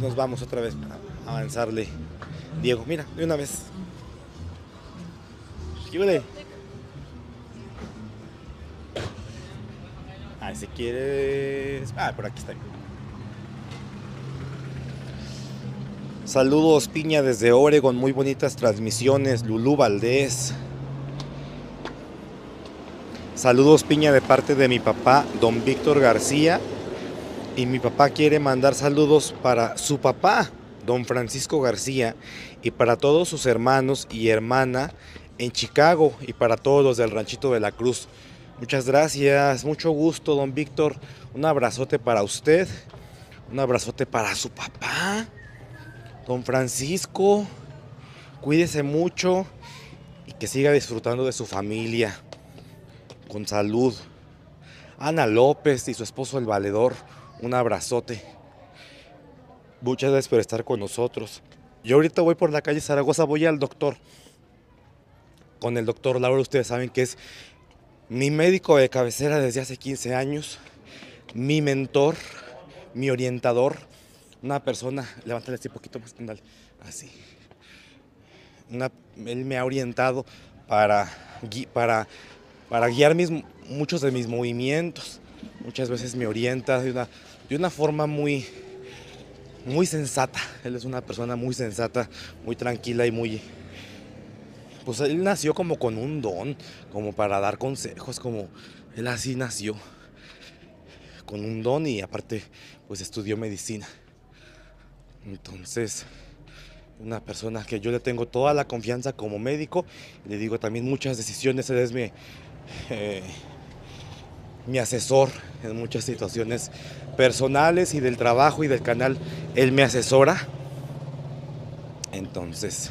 nos vamos otra vez para avanzarle. Diego, mira, de una vez. ¿Qué Ah, si quieres. Ah, por aquí está Saludos Piña desde Oregon, muy bonitas transmisiones, Lulú Valdés. Saludos Piña de parte de mi papá, don Víctor García, y mi papá quiere mandar saludos para su papá, don Francisco García, y para todos sus hermanos y hermana en Chicago y para todos los del Ranchito de la Cruz. Muchas gracias, mucho gusto, don Víctor. Un abrazote para usted, un abrazote para su papá, don Francisco. Cuídese mucho y que siga disfrutando de su familia con salud. Ana López y su esposo el valedor un abrazote. Muchas gracias por estar con nosotros. Yo ahorita voy por la calle Zaragoza, voy al doctor. Con el doctor Laura, ustedes saben que es mi médico de cabecera desde hace 15 años, mi mentor, mi orientador, una persona, levántale así poquito más, dale, así. él me ha orientado para, para, para guiar mis, muchos de mis movimientos. Muchas veces me orienta de una de una forma muy, muy sensata. Él es una persona muy sensata, muy tranquila y muy... Pues él nació como con un don, como para dar consejos, como él así nació, con un don y aparte pues estudió medicina. Entonces, una persona que yo le tengo toda la confianza como médico, le digo también muchas decisiones, él es mi... Eh, mi asesor en muchas situaciones personales y del trabajo y del canal. Él me asesora. Entonces,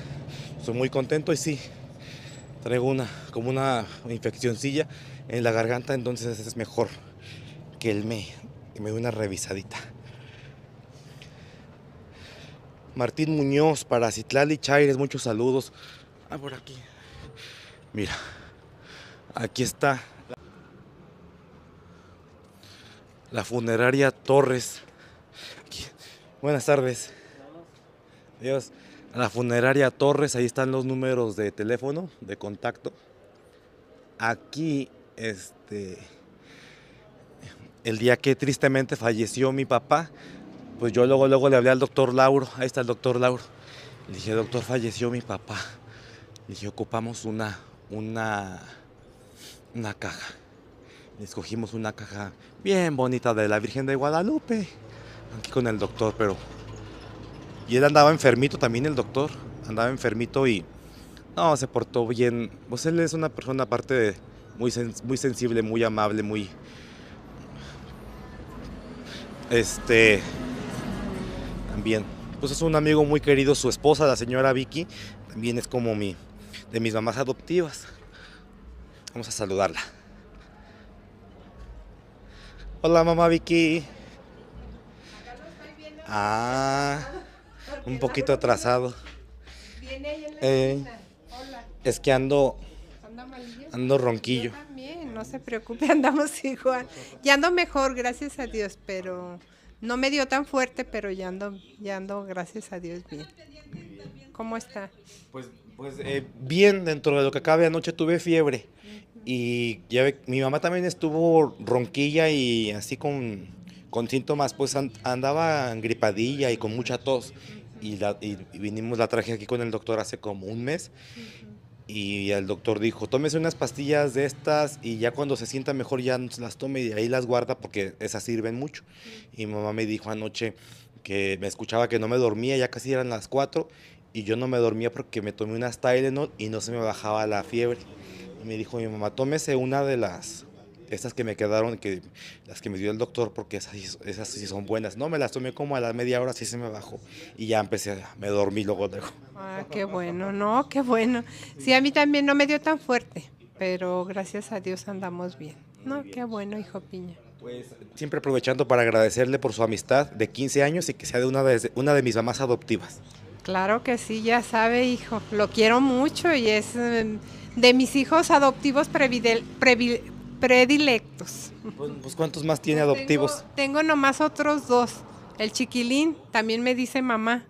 soy muy contento y sí, traigo una, como una infeccioncilla en la garganta, entonces es mejor que él me, me dé una revisadita. Martín Muñoz para Citlali Chaires, muchos saludos. Ah, por aquí. Mira, aquí está la funeraria Torres. Buenas tardes. Dios, la funeraria Torres, ahí están los números de teléfono, de contacto. Aquí, este, el día que tristemente falleció mi papá, pues yo luego, luego le hablé al doctor Lauro, ahí está el doctor Lauro. Le dije, doctor, falleció mi papá. Le dije, ocupamos una, una, una caja escogimos una caja bien bonita de la Virgen de Guadalupe, aquí con el doctor, pero... Y él andaba enfermito también, el doctor, andaba enfermito y... No, se portó bien. Pues él es una persona aparte muy, muy sensible, muy amable, muy... Este... También. Pues es un amigo muy querido, su esposa, la señora Vicky, también es como mi... de mis mamás adoptivas. Vamos a saludarla. Hola, mamá Vicky. Ah, un poquito atrasado. Eh, es que ando, ando ronquillo. no se preocupe, andamos igual. Ya ando mejor, gracias a Dios, pero no me dio tan fuerte, pero ya ando, ya ando, gracias a Dios, bien. ¿Cómo está? Pues, pues eh, bien, dentro de lo que acabe anoche tuve fiebre y ya ve, mi mamá también estuvo ronquilla y así con, con síntomas, pues andaba gripadilla y con mucha tos. Y, y, vinimos, la traje aquí con el doctor hace como un mes. Y el doctor dijo, tómese unas pastillas de estas y ya cuando se sienta mejor ya las tome y ahí las guarda porque esas sirven mucho. Y mamá me dijo anoche que me escuchaba que no me dormía, ya casi eran las cuatro y yo no me dormía porque me tomé unas Tylenol y no se me bajaba la fiebre me dijo mi mamá, tómese una de las, estas que me quedaron, que, las que me dio el doctor, porque esas, esas sí son buenas. No, me las tomé como a la media hora, así se me bajó. Y ya empecé, me dormí luego, de Ah, qué bueno, no, qué bueno. Sí, a mí también no me dio tan fuerte, pero gracias a Dios andamos bien. No, qué bueno, hijo Piña. Pues siempre aprovechando para agradecerle por su amistad de 15 años y que sea de una de, una de mis mamás adoptivas. Claro que sí, ya sabe, hijo. Lo quiero mucho y es em, de mis hijos adoptivos predilectos. Pues, pues, ¿cuántos más tiene adoptivos? Tengo, nomás otros dos. El chiquilín también me dice mamá.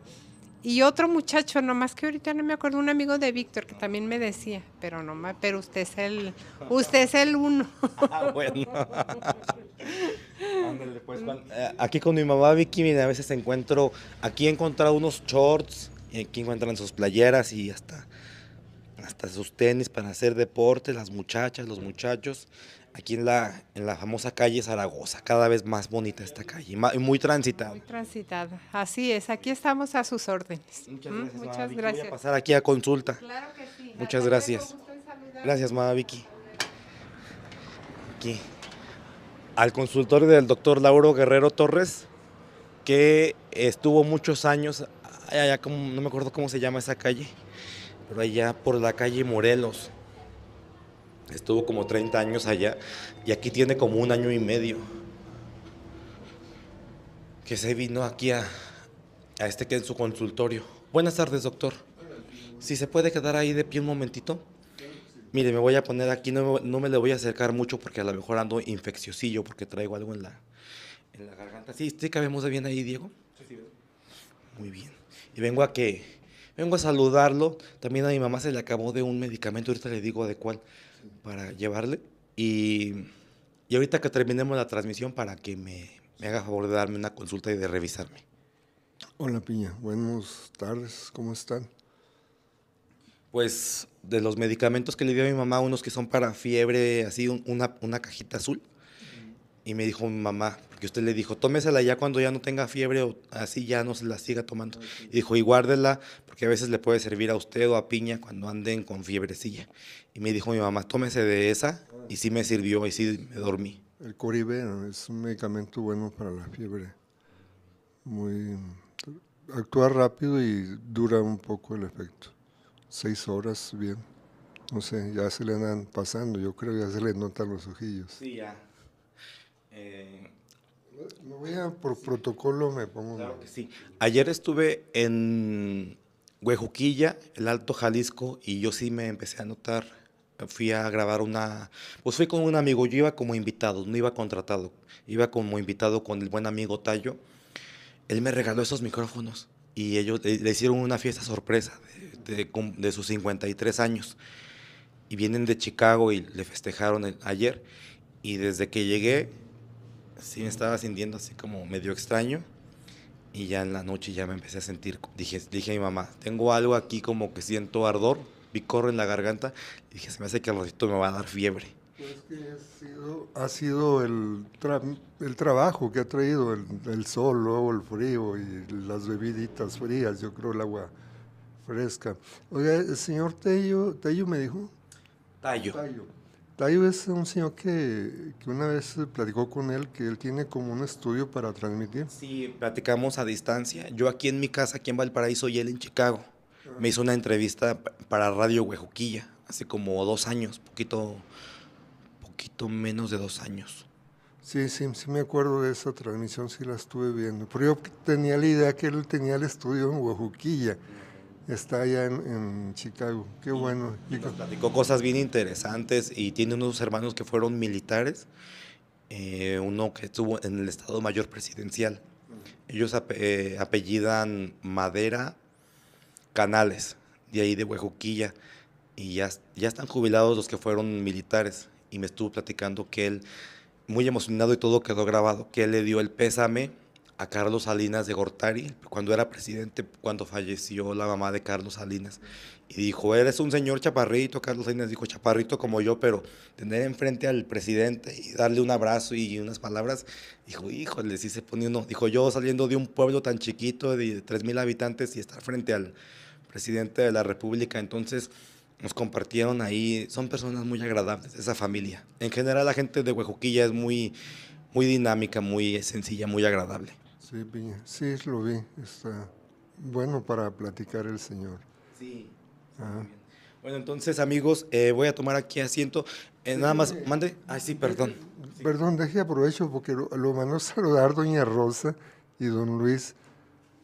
Y otro muchacho, nomás que ahorita no me acuerdo, un amigo de Víctor que también me decía, pero nomás, pero usted es el, usted es el uno. Ah, bueno. Pues, eh, aquí con mi mamá Vicky, a veces encuentro, aquí he encontrado unos shorts, eh, aquí encuentran sus playeras y hasta hasta sus tenis para hacer deporte, las muchachas, los muchachos, aquí en la, en la famosa calle Zaragoza, cada vez más bonita esta calle, muy transitada. Muy transitada, así es, aquí estamos a sus órdenes. Muchas ¿Mm? gracias. Voy a pasar aquí a consulta. Claro que sí. Muchas gracias. Gracias, Mada Vicky. Aquí. Al consultorio del doctor Lauro Guerrero Torres, que estuvo muchos años, allá no me acuerdo cómo se llama esa calle, pero allá, por la calle Morelos. Estuvo como 30 años allá y aquí tiene como un año y medio que se vino aquí a, a este que es su consultorio. Buenas tardes, doctor. Si se puede quedar ahí de pie un momentito. Mire, me voy a poner aquí, no, me le voy a acercar mucho porque a lo mejor ando infecciosillo porque traigo algo en la, en la garganta. Sí, sí cabemos bien ahí, Diego. Sí, sí. Muy bien. Y vengo a que Vengo a saludarlo. También a mi mamá se le acabó de un medicamento, ahorita le digo de cuál, para llevarle. Y, ahorita que terminemos la transmisión para que me, haga favor de darme una consulta y de revisarme. Hola Piña, buenas tardes, ¿cómo están? Pues de los medicamentos que le dio a mi mamá, unos que son para fiebre, así una, una cajita azul, y me dijo mi mamá, que usted le dijo, tómesela ya cuando ya no tenga fiebre o así ya no se la siga tomando. Y dijo, y guárdela, porque a veces le puede servir a usted o a piña cuando anden con fiebrecilla. Y me dijo mi mamá, tómese de esa, y sí me sirvió, y sí me dormí. El coribe es un medicamento bueno para la fiebre. Muy, actúa rápido y dura un poco el efecto. Seis horas, bien. No sé, ya se le andan pasando, yo creo que ya se le notan los ojillos. Sí, ya. Eh, me voy a, por protocolo me pongo. Ayer estuve en Huejuquilla, el Alto Jalisco, y yo sí me empecé a notar. Fui a grabar una. Pues fui con un amigo, yo iba como invitado, no iba contratado. Iba como invitado con el buen amigo Tallo. Él me regaló esos micrófonos y ellos le, hicieron una fiesta sorpresa de, sus 53 años. Y vienen de Chicago y le festejaron ayer. Y desde que llegué, sí me estaba sintiendo así como medio extraño. Y ya en la noche ya me empecé a sentir, dije, dije a mi mamá, tengo algo aquí como que siento ardor, picorro en la garganta. Y dije, se me hace que al ratito me va a dar fiebre. Pues que ha sido, el, el trabajo que ha traído el, sol, luego el frío y las bebiditas frías, yo creo el agua fresca. Oiga, el señor Tello, Tello me dijo. Tallo es un señor que, una vez platicó con él que él tiene como un estudio para transmitir. Sí, platicamos a distancia. Yo aquí en mi casa, aquí en Valparaíso y él en Chicago. Me hizo una entrevista para Radio Huejuquilla hace como dos años, poquito, poquito menos de dos años. Sí, sí, sí me acuerdo de esa transmisión, sí la estuve viendo. Pero yo tenía la idea que él tenía el estudio en Huejuquilla está allá en, Chicago. Qué bueno. Y platicó cosas bien interesantes y tiene unos hermanos que fueron militares, eh, uno que estuvo en el Estado Mayor Presidencial. Ellos eh, apellidan Madera Canales, de ahí de Huejuquilla, y ya, ya están jubilados los que fueron militares. Y me estuvo platicando que él, muy emocionado y todo quedó grabado, que le dio el pésame a Carlos Salinas de Gortari, cuando era presidente, cuando falleció la mamá de Carlos Salinas. Y dijo, eres un señor chaparrito, Carlos Salinas dijo, chaparrito como yo, pero tener enfrente al presidente y darle un abrazo y unas palabras, dijo, híjole, les se pone uno. Dijo, yo saliendo de un pueblo tan chiquito de 3.000 habitantes y estar frente al presidente de la República, entonces nos compartieron ahí, son personas muy agradables, esa familia. En general la gente de Huejuquilla es muy, muy dinámica, muy sencilla, muy agradable. Sí, sí, lo vi. Está bueno para platicar el Señor. Sí. Ah. Bueno, entonces, amigos, eh, voy a tomar aquí asiento. Eh, nada más, mande. Ay, sí, perdón. Perdón, deje aprovecho porque lo, lo, mandó saludar doña Rosa y don Luis.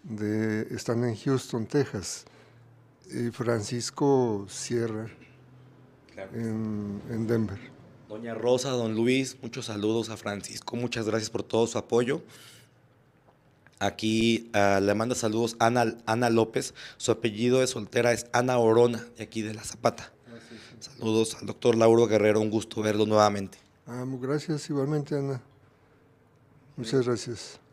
De, están en Houston, Texas. Y Francisco Sierra en Denver. Doña Rosa, don Luis, muchos saludos a Francisco. Muchas gracias por todo su apoyo. Aquí ah, le manda saludos Ana, Ana López. Su apellido de soltera es Ana Orona, de aquí de La Zapata. Saludos al doctor Lauro Guerrero. Un gusto verlo nuevamente. Ah, gracias, igualmente, Ana. Muchas gracias.